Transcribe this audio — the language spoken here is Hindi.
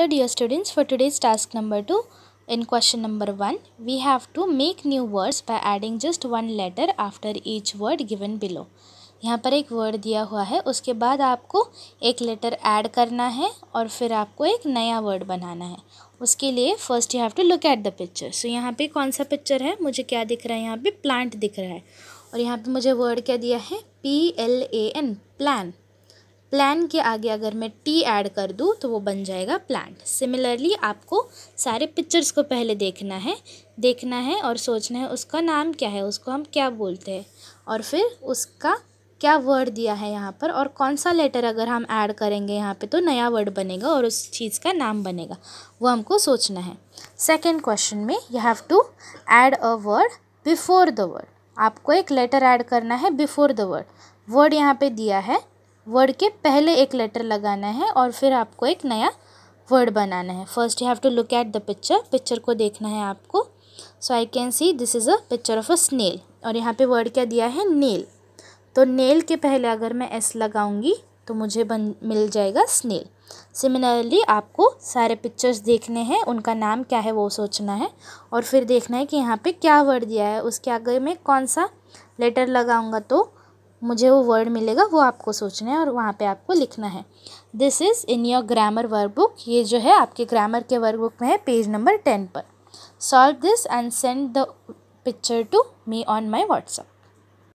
Hello dear students, for today's task number 2, in question number 1, we have to make new words by adding just one letter after each word given below. यहाँ पर एक वर्ड दिया हुआ है उसके बाद आपको एक लेटर ऐड करना है और फिर आपको एक नया वर्ड बनाना है उसके लिए first you have to look at the picture so यहाँ पे कौन सा पिक्चर है मुझे क्या दिख रहा है यहाँ पे प्लांट दिख रहा है और यहाँ पे मुझे वर्ड क्या दिया है P L A N plan plan के आगे अगर मैं टी ऐड कर दूँ तो वो बन जाएगा प्लांट सिमिलरली आपको सारे पिक्चर्स को पहले देखना है देखना है और सोचना है उसका नाम क्या है उसको हम क्या बोलते हैं और फिर उसका क्या वर्ड दिया है यहाँ पर और कौन सा लेटर अगर हम ऐड करेंगे यहाँ पे तो नया वर्ड बनेगा और उस चीज़ का नाम बनेगा वो हमको सोचना है सेकेंड क्वेश्चन में you have to add a word before the word आपको एक लेटर ऐड करना है बिफोर द वर्ड वर्ड यहाँ पे दिया है वर्ड के पहले एक लेटर लगाना है और फिर आपको एक नया वर्ड बनाना है first you have to look at the picture picture को देखना है आपको so I can see this is a picture of a snail और यहाँ पे वर्ड क्या दिया है नेल तो नेल के पहले अगर मैं एस लगाऊंगी तो मुझे बन मिल जाएगा स्नेल सिमिलरली आपको सारे पिक्चर्स देखने हैं उनका नाम क्या है वो सोचना है और फिर देखना है कि यहाँ पे क्या वर्ड दिया है उसके आगे मैं कौन सा लेटर लगाऊंगा तो मुझे वो वर्ड मिलेगा वो आपको सोचना है और वहाँ पे आपको लिखना है this is in your grammar work book ये जो है आपके ग्रामर के वर्क बुक में है पेज नंबर टेन पर solve this and send the picture to me on my WhatsApp